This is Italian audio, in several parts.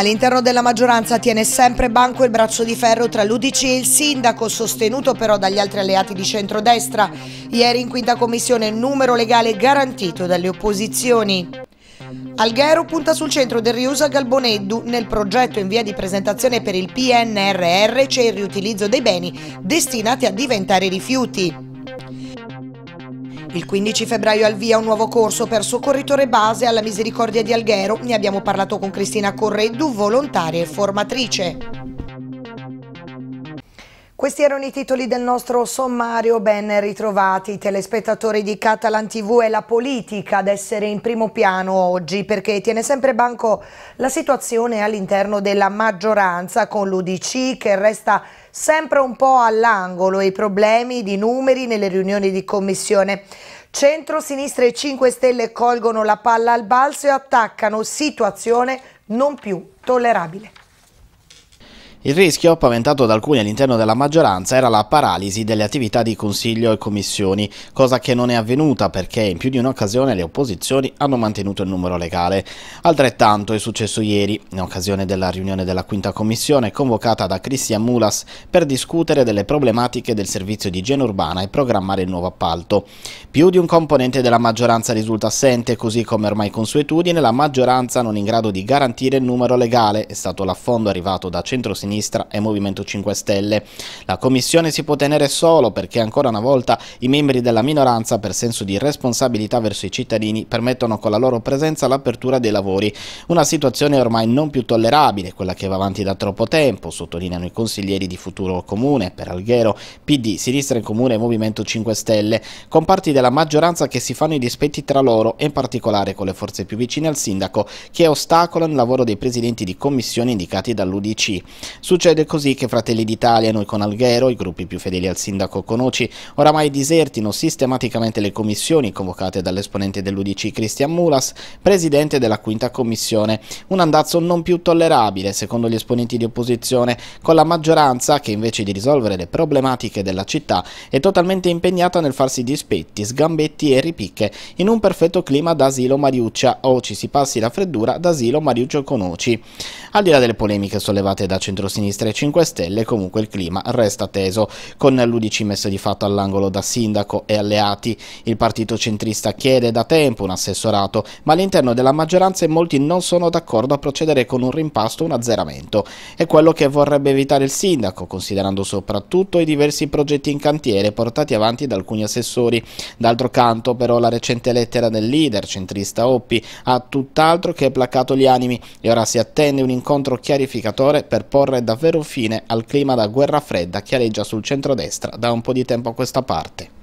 All'interno della maggioranza tiene sempre banco il braccio di ferro tra l'Udici e il sindaco, sostenuto però dagli altri alleati di centrodestra. Ieri in quinta commissione numero legale garantito dalle opposizioni. Alghero punta sul centro del Riusa Galboneddu. Nel progetto in via di presentazione per il PNRR c'è il riutilizzo dei beni destinati a diventare rifiuti. Il 15 febbraio al via un nuovo corso per soccorritore base alla Misericordia di Alghero. Ne abbiamo parlato con Cristina Correddu, volontaria e formatrice. Questi erano i titoli del nostro sommario, ben ritrovati telespettatori di Catalan TV e la politica ad essere in primo piano oggi perché tiene sempre banco la situazione all'interno della maggioranza con l'Udc che resta sempre un po' all'angolo i problemi di numeri nelle riunioni di commissione. Centro, sinistra e 5 Stelle colgono la palla al balzo e attaccano situazione non più tollerabile. Il rischio, paventato da alcuni all'interno della maggioranza, era la paralisi delle attività di Consiglio e Commissioni, cosa che non è avvenuta perché in più di un'occasione le opposizioni hanno mantenuto il numero legale. Altrettanto è successo ieri, in occasione della riunione della Quinta Commissione convocata da Christian Mulas per discutere delle problematiche del servizio di igiene urbana e programmare il nuovo appalto. Più di un componente della maggioranza risulta assente, così come ormai consuetudine, la maggioranza non in grado di garantire il numero legale, è stato l'affondo arrivato da centro-sinistra Sinistra e Movimento 5 Stelle. La commissione si può tenere solo perché ancora una volta i membri della minoranza per senso di responsabilità verso i cittadini permettono con la loro presenza l'apertura dei lavori. Una situazione ormai non più tollerabile, quella che va avanti da troppo tempo, sottolineano i consiglieri di Futuro Comune, per Alghero, PD, Sinistra in Comune e Movimento 5 Stelle, con parti della maggioranza che si fanno i dispetti tra loro e in particolare con le forze più vicine al sindaco che ostacolano il lavoro dei presidenti di commissione indicati dall'UDC. Succede così che Fratelli d'Italia, noi con Alghero, i gruppi più fedeli al sindaco Conoci, oramai disertino sistematicamente le commissioni convocate dall'esponente dell'Udc Christian Mulas, presidente della quinta commissione. Un andazzo non più tollerabile, secondo gli esponenti di opposizione, con la maggioranza che invece di risolvere le problematiche della città è totalmente impegnata nel farsi dispetti, sgambetti e ripicche in un perfetto clima d'asilo Mariuccia o ci si passi la freddura d'asilo Mariuccio Conoci. Al di là delle polemiche sollevate da centro centrosinistra e 5 Stelle, comunque il clima resta teso, con l'Udici messo di fatto all'angolo da sindaco e alleati. Il partito centrista chiede da tempo un assessorato, ma all'interno della maggioranza molti non sono d'accordo a procedere con un rimpasto un azzeramento. È quello che vorrebbe evitare il sindaco, considerando soprattutto i diversi progetti in cantiere portati avanti da alcuni assessori. D'altro canto, però, la recente lettera del leader centrista Oppi ha tutt'altro che placato gli animi e ora si attende un incontro chiarificatore per porre porre davvero fine al clima da guerra fredda che aleggia sul centrodestra da un po' di tempo a questa parte.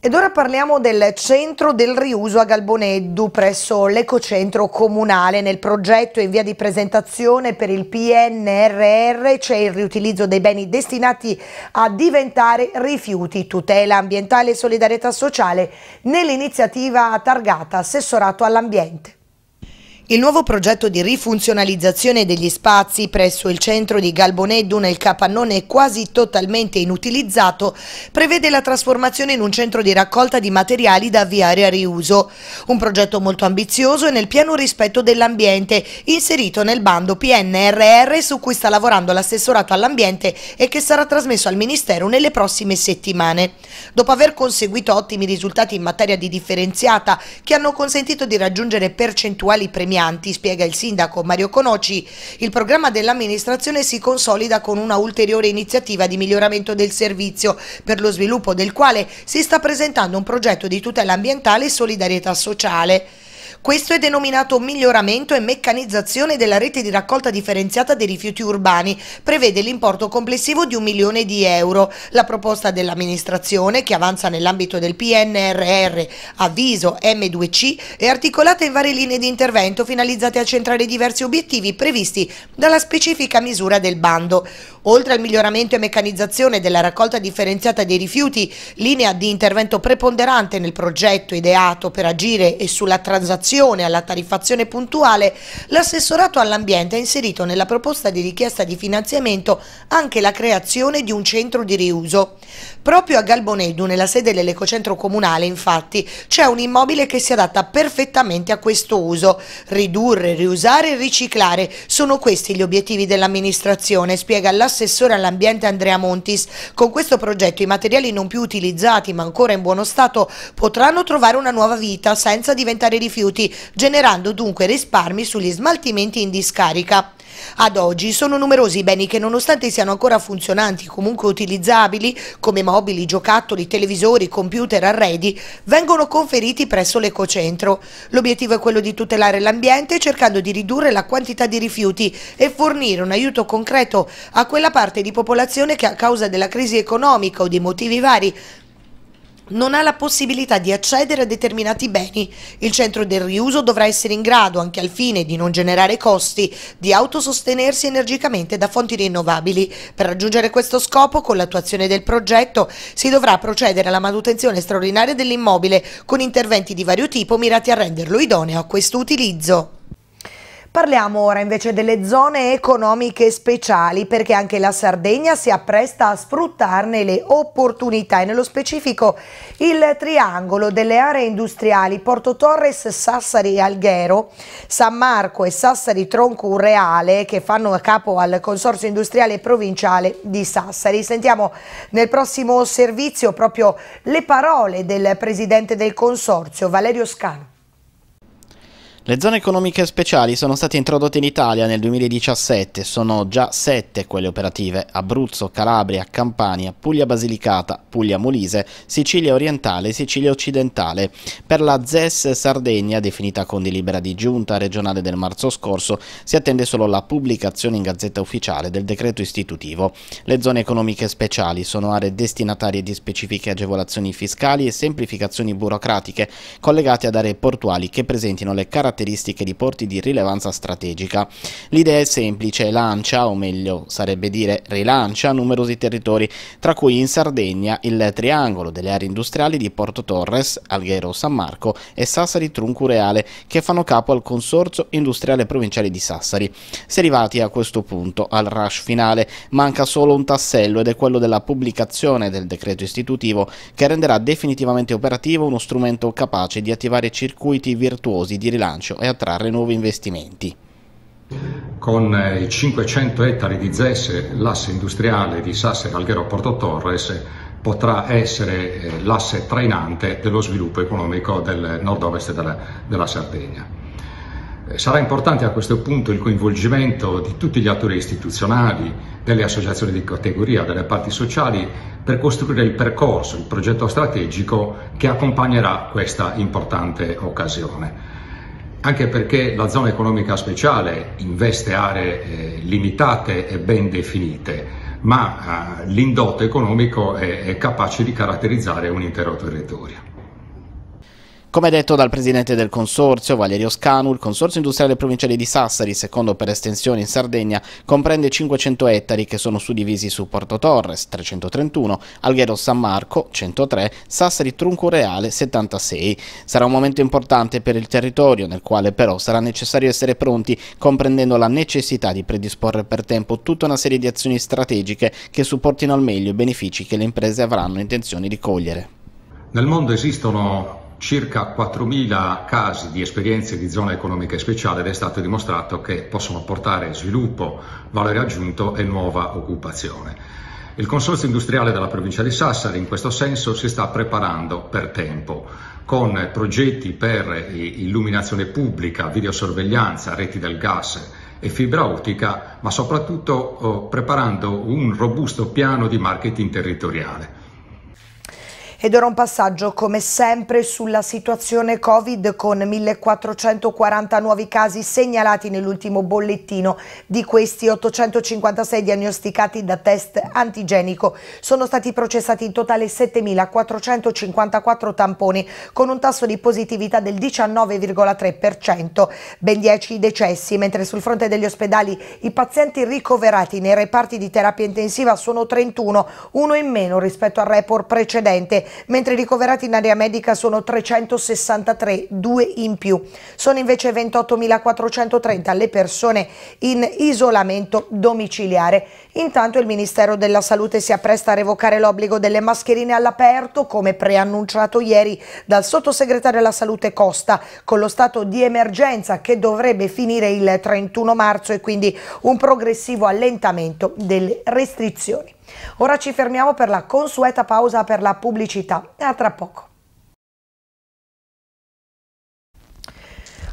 Ed ora parliamo del centro del riuso a Galboneddu presso l'ecocentro comunale. Nel progetto in via di presentazione per il PNRR c'è il riutilizzo dei beni destinati a diventare rifiuti, tutela ambientale e solidarietà sociale nell'iniziativa targata Assessorato all'ambiente. Il nuovo progetto di rifunzionalizzazione degli spazi presso il centro di Galboneddu nel capannone quasi totalmente inutilizzato prevede la trasformazione in un centro di raccolta di materiali da avviare a riuso. Un progetto molto ambizioso e nel pieno rispetto dell'ambiente inserito nel bando PNRR su cui sta lavorando l'assessorato all'ambiente e che sarà trasmesso al Ministero nelle prossime settimane. Dopo aver conseguito ottimi risultati in materia di differenziata che hanno consentito di raggiungere percentuali premiali insegnanti. Spiega il sindaco Mario Conoci, il programma dell'amministrazione si consolida con una ulteriore iniziativa di miglioramento del servizio, per lo sviluppo del quale si sta presentando un progetto di tutela ambientale e solidarietà sociale. Questo è denominato miglioramento e meccanizzazione della rete di raccolta differenziata dei rifiuti urbani, prevede l'importo complessivo di un milione di euro. La proposta dell'amministrazione, che avanza nell'ambito del PNRR, avviso M2C, è articolata in varie linee di intervento finalizzate a centrare diversi obiettivi previsti dalla specifica misura del bando. Oltre al miglioramento e meccanizzazione della raccolta differenziata dei rifiuti, linea di intervento preponderante nel progetto ideato per agire e sulla transazione alla tariffazione puntuale, l'assessorato all'ambiente ha inserito nella proposta di richiesta di finanziamento anche la creazione di un centro di riuso. Proprio a Galbonedu, nella sede dell'ecocentro comunale, infatti, c'è un immobile che si adatta perfettamente a questo uso. Ridurre, riusare e riciclare sono questi gli obiettivi dell'amministrazione, spiega l'assessorato l'assessore all'ambiente Andrea Montis. Con questo progetto i materiali non più utilizzati ma ancora in buono stato potranno trovare una nuova vita senza diventare rifiuti, generando dunque risparmi sugli smaltimenti in discarica. Ad oggi sono numerosi i beni che nonostante siano ancora funzionanti, comunque utilizzabili, come mobili, giocattoli, televisori, computer, arredi, vengono conferiti presso l'ecocentro. L'obiettivo è quello di tutelare l'ambiente cercando di ridurre la quantità di rifiuti e fornire un aiuto concreto a quella parte di popolazione che a causa della crisi economica o di motivi vari non ha la possibilità di accedere a determinati beni. Il centro del riuso dovrà essere in grado, anche al fine di non generare costi, di autosostenersi energicamente da fonti rinnovabili. Per raggiungere questo scopo, con l'attuazione del progetto, si dovrà procedere alla manutenzione straordinaria dell'immobile con interventi di vario tipo mirati a renderlo idoneo a questo utilizzo. Parliamo ora invece delle zone economiche speciali perché anche la Sardegna si appresta a sfruttarne le opportunità e nello specifico il triangolo delle aree industriali Porto Torres, Sassari Alghero, San Marco e Sassari Tronco Reale che fanno capo al Consorzio Industriale Provinciale di Sassari. Sentiamo nel prossimo servizio proprio le parole del Presidente del Consorzio, Valerio Scano. Le zone economiche speciali sono state introdotte in Italia nel 2017, sono già sette quelle operative, Abruzzo, Calabria, Campania, Puglia Basilicata, Puglia Molise, Sicilia orientale e Sicilia occidentale. Per la ZES Sardegna, definita con delibera di giunta regionale del marzo scorso, si attende solo la pubblicazione in gazzetta ufficiale del decreto istitutivo. Le zone economiche speciali sono aree destinatarie di specifiche agevolazioni fiscali e semplificazioni burocratiche collegate ad aree portuali che presentino le caratteristiche caratteristiche di porti di rilevanza strategica. L'idea è semplice, lancia, o meglio sarebbe dire rilancia, numerosi territori, tra cui in Sardegna il triangolo delle aree industriali di Porto Torres, Alghero San Marco e Sassari Truncureale, che fanno capo al Consorzio Industriale Provinciale di Sassari. Si è arrivati a questo punto, al rush finale, manca solo un tassello ed è quello della pubblicazione del decreto istitutivo che renderà definitivamente operativo uno strumento capace di attivare circuiti virtuosi di rilancio bilancio e attrarre nuovi investimenti. Con eh, i 500 ettari di ZES, l'asse industriale di Sasse Valghero Porto Torres potrà essere eh, l'asse trainante dello sviluppo economico del nord-ovest della, della Sardegna. Eh, sarà importante a questo punto il coinvolgimento di tutti gli attori istituzionali, delle associazioni di categoria, delle parti sociali per costruire il percorso, il progetto strategico che accompagnerà questa importante occasione anche perché la zona economica speciale investe aree eh, limitate e ben definite, ma eh, l'indotto economico è, è capace di caratterizzare un intero territorio. Come detto dal presidente del consorzio, Valerio Scanu, il consorzio industriale provinciale di Sassari, secondo per estensione in Sardegna, comprende 500 ettari che sono suddivisi su Porto Torres 331, Alghero San Marco 103, Sassari Truncureale 76. Sarà un momento importante per il territorio, nel quale però sarà necessario essere pronti, comprendendo la necessità di predisporre per tempo tutta una serie di azioni strategiche che supportino al meglio i benefici che le imprese avranno intenzione di cogliere. Nel mondo esistono circa 4.000 casi di esperienze di zona economica speciale ed è stato dimostrato che possono portare sviluppo, valore aggiunto e nuova occupazione. Il Consorzio Industriale della provincia di Sassari in questo senso si sta preparando per tempo con progetti per illuminazione pubblica, videosorveglianza, reti del gas e fibra ottica, ma soprattutto oh, preparando un robusto piano di marketing territoriale. Ed ora un passaggio come sempre sulla situazione Covid con 1440 nuovi casi segnalati nell'ultimo bollettino. Di questi 856 diagnosticati da test antigenico. Sono stati processati in totale 7454 tamponi con un tasso di positività del 19,3%, ben 10 decessi, mentre sul fronte degli ospedali i pazienti ricoverati nei reparti di terapia intensiva sono 31, uno in meno rispetto al report precedente mentre i ricoverati in area medica sono 363, due in più. Sono invece 28.430 le persone in isolamento domiciliare. Intanto il Ministero della Salute si appresta a revocare l'obbligo delle mascherine all'aperto, come preannunciato ieri dal sottosegretario alla Salute Costa, con lo stato di emergenza che dovrebbe finire il 31 marzo e quindi un progressivo allentamento delle restrizioni. Ora ci fermiamo per la consueta pausa per la pubblicità e a tra poco.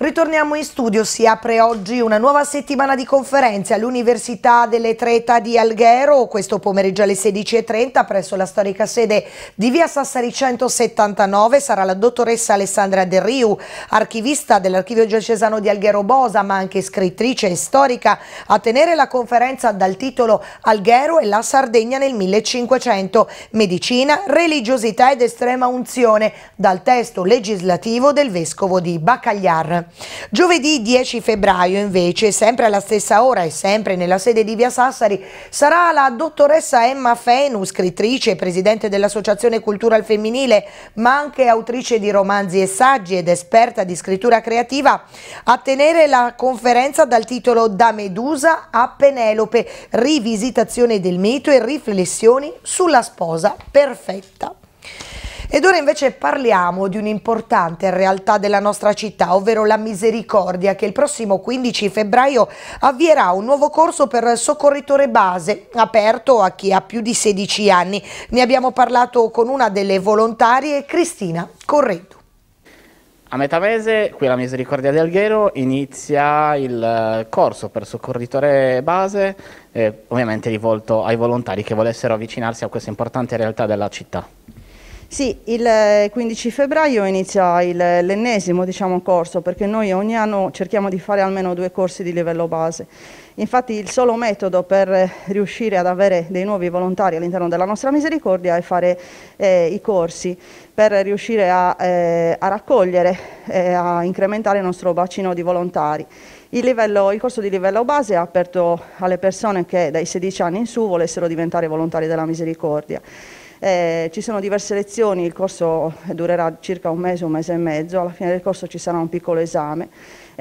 Ritorniamo in studio, si apre oggi una nuova settimana di conferenze all'Università delle Treta di Alghero, questo pomeriggio alle 16.30 presso la storica sede di via Sassari 179 sarà la dottoressa Alessandra Del Riu, archivista dell'archivio diocesano di Alghero Bosa ma anche scrittrice e storica a tenere la conferenza dal titolo Alghero e la Sardegna nel 1500, medicina, religiosità ed estrema unzione dal testo legislativo del Vescovo di Baccagliar. Giovedì 10 febbraio invece, sempre alla stessa ora e sempre nella sede di Via Sassari, sarà la dottoressa Emma Fenu, scrittrice e presidente dell'Associazione Cultural Femminile, ma anche autrice di romanzi e saggi ed esperta di scrittura creativa, a tenere la conferenza dal titolo Da Medusa a Penelope, rivisitazione del mito e riflessioni sulla sposa perfetta. Ed ora invece parliamo di un'importante realtà della nostra città, ovvero la Misericordia, che il prossimo 15 febbraio avvierà un nuovo corso per soccorritore base, aperto a chi ha più di 16 anni. Ne abbiamo parlato con una delle volontarie, Cristina Corredo. A metà mese, qui alla Misericordia di Alghero, inizia il eh, corso per soccorritore base, eh, ovviamente rivolto ai volontari che volessero avvicinarsi a questa importante realtà della città. Sì, il 15 eh, febbraio inizia l'ennesimo diciamo, corso perché noi ogni anno cerchiamo di fare almeno due corsi di livello base. Infatti il solo metodo per riuscire ad avere dei nuovi volontari all'interno della nostra misericordia è fare eh, i corsi per riuscire a, eh, a raccogliere e eh, a incrementare il nostro bacino di volontari. Il, livello, il, corso di livello base è aperto alle persone che dai 16 anni in su volessero diventare volontari della misericordia. Eh, ci sono diverse lezioni, il corso durerà circa un mese, un mese e mezzo, alla fine del corso ci sarà un piccolo esame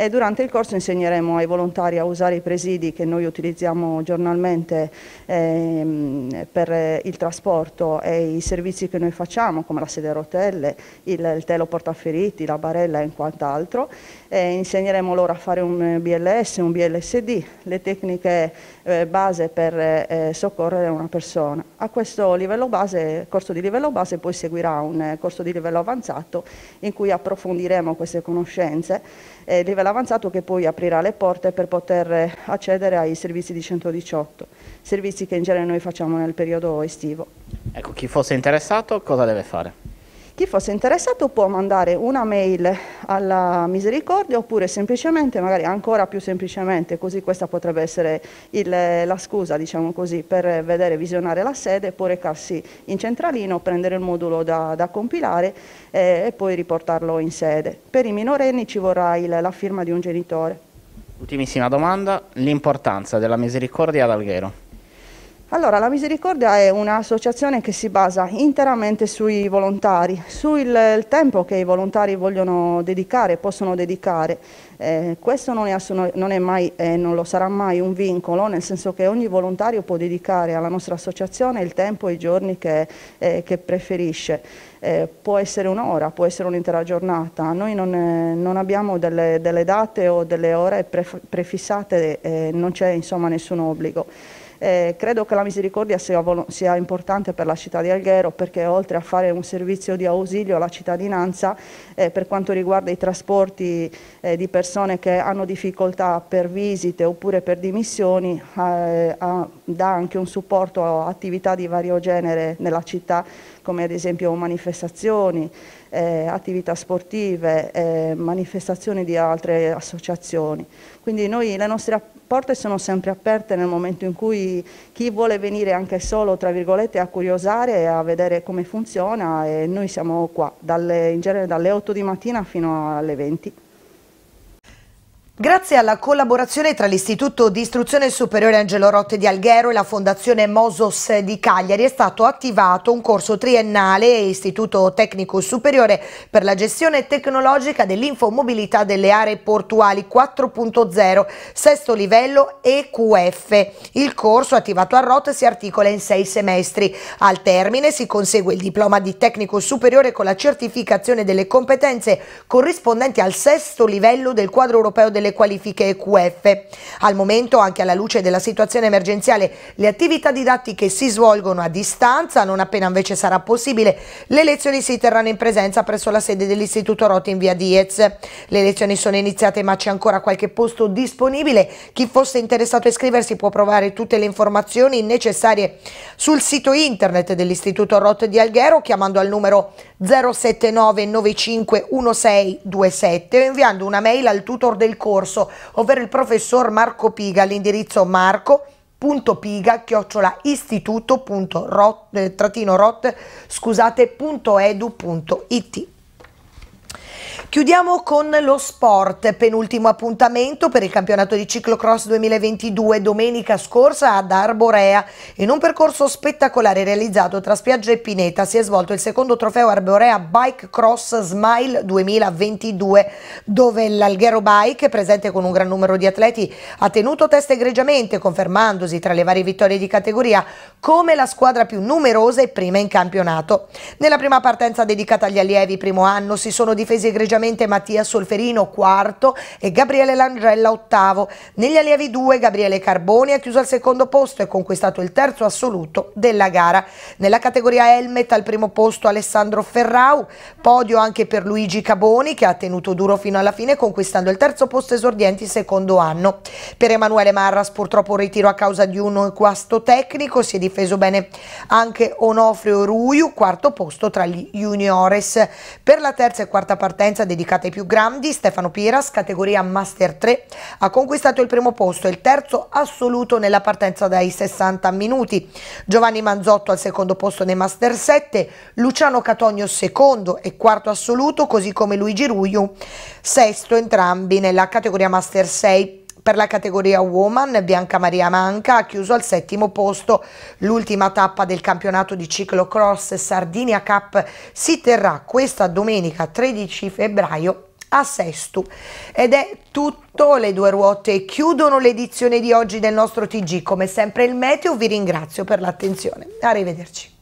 e durante il corso insegneremo ai volontari a usare i presidi che noi utilizziamo giornalmente ehm, per il trasporto e i servizi che noi facciamo come la sede a rotelle, il, il telo portaferiti, la barella e quant'altro. insegneremo loro a fare un BLS, un BLSD, le tecniche eh, base per eh, soccorrere una persona. A questo livello base, corso di livello base poi seguirà un eh, corso di livello avanzato in cui approfondiremo queste conoscenze eh, all'avanzato che poi aprirà le porte per poter accedere ai servizi di 118, servizi che in genere noi facciamo nel periodo estivo. Ecco, chi fosse interessato cosa deve fare? Chi fosse interessato può mandare una mail alla misericordia oppure semplicemente, magari ancora più semplicemente, così questa potrebbe essere il, la scusa, diciamo così, per vedere, visionare la sede, può recarsi in centralino, prendere il modulo da, da compilare eh, e poi riportarlo in sede. Per i minorenni ci vorrà il, la firma di un genitore. Ultimissima domanda, l'importanza della misericordia ad Alghero. Allora, la Misericordia è un'associazione che si basa interamente sui volontari, sul tempo che i volontari vogliono dedicare, possono dedicare. Eh, questo non è, non è mai e eh, non lo sarà mai un vincolo, nel senso che ogni volontario può dedicare alla nostra associazione il tempo e i giorni che, eh, che preferisce. Eh, può essere un'ora, può essere un'intera giornata. Noi non, eh, non abbiamo delle, delle, date o delle ore prefissate, eh, non c'è nessun obbligo. Eh, credo che la misericordia sia, sia, importante per la città di Alghero perché oltre a fare un servizio di ausilio alla cittadinanza eh, per quanto riguarda i trasporti eh, di persone che hanno difficoltà per visite oppure per dimissioni eh, ha, dà anche un supporto a attività di vario genere nella città come ad esempio manifestazioni, eh, attività sportive, eh, manifestazioni di altre associazioni. Quindi noi le nostre porte sono sempre aperte nel momento in cui chi vuole venire anche solo tra virgolette a curiosare e a vedere come funziona e noi siamo qua dalle, in genere dalle 8 di mattina fino alle 20. Grazie alla collaborazione tra l'Istituto di Istruzione Superiore Angelo Rotte di Alghero e la Fondazione Mosos di Cagliari è stato attivato un corso triennale Istituto Tecnico Superiore per la gestione tecnologica dell'infomobilità delle aree portuali 4.0, sesto livello EQF. Il corso attivato a Rotte si articola in sei semestri. Al termine si consegue il diploma di tecnico superiore con la certificazione delle competenze corrispondenti al sesto livello del quadro europeo delle delle qualifiche EQF. Al momento, anche alla luce della situazione emergenziale, le attività didattiche si svolgono a distanza, non appena invece sarà possibile, le lezioni si terranno in presenza presso la sede dell'Istituto Roti in via Diez. Le lezioni sono iniziate ma c'è ancora qualche posto disponibile, chi fosse interessato a iscriversi può provare tutte le informazioni necessarie sul sito internet dell'Istituto Rot di Alghero chiamando al numero 079 951627 o inviando una mail al tutor del corso corso, ovvero il professor Marco Piga all'indirizzo marco piga chiocciola istituto.rot eh, it Chiudiamo con lo sport, penultimo appuntamento per il campionato di ciclocross 2022 domenica scorsa ad Arborea. In un percorso spettacolare realizzato tra Spiaggia e Pineta si è svolto il secondo trofeo Arborea Bike Cross Smile 2022 dove l'Alghero Bike, presente con un gran numero di atleti, ha tenuto testa egregiamente confermandosi tra le varie vittorie di categoria come la squadra più numerosa e prima in campionato. Nella prima partenza dedicata agli allievi primo anno si sono difesi egregiamente Egregiamente Mattia Solferino quarto e Gabriele Langella ottavo. Negli allievi 2 Gabriele Carboni ha chiuso al secondo posto e conquistato il terzo assoluto della gara. Nella categoria Helmet al primo posto Alessandro Ferrau, podio anche per Luigi Caboni che ha tenuto duro fino alla fine conquistando il terzo posto esordienti secondo anno. Per Emanuele Marras purtroppo un ritiro a causa di un guasto tecnico, si è difeso bene anche Onofrio Ruiu, quarto posto tra gli juniores. Per la terza e quarta partenza conferenza dedicata ai più grandi, Stefano Piras, categoria Master 3, ha conquistato il primo posto e il terzo assoluto nella partenza dai 60 minuti. Giovanni Manzotto al secondo posto nei Master 7, Luciano Catogno secondo e quarto assoluto, così come Luigi Ruiu sesto entrambi nella categoria Master 6. Per la categoria Woman, Bianca Maria Manca ha chiuso al settimo posto. L'ultima tappa del campionato di ciclocross Sardinia Cup si terrà questa domenica 13 febbraio a Sesto. Ed è tutto, le due ruote chiudono l'edizione di oggi del nostro TG. Come sempre il meteo, vi ringrazio per l'attenzione. Arrivederci.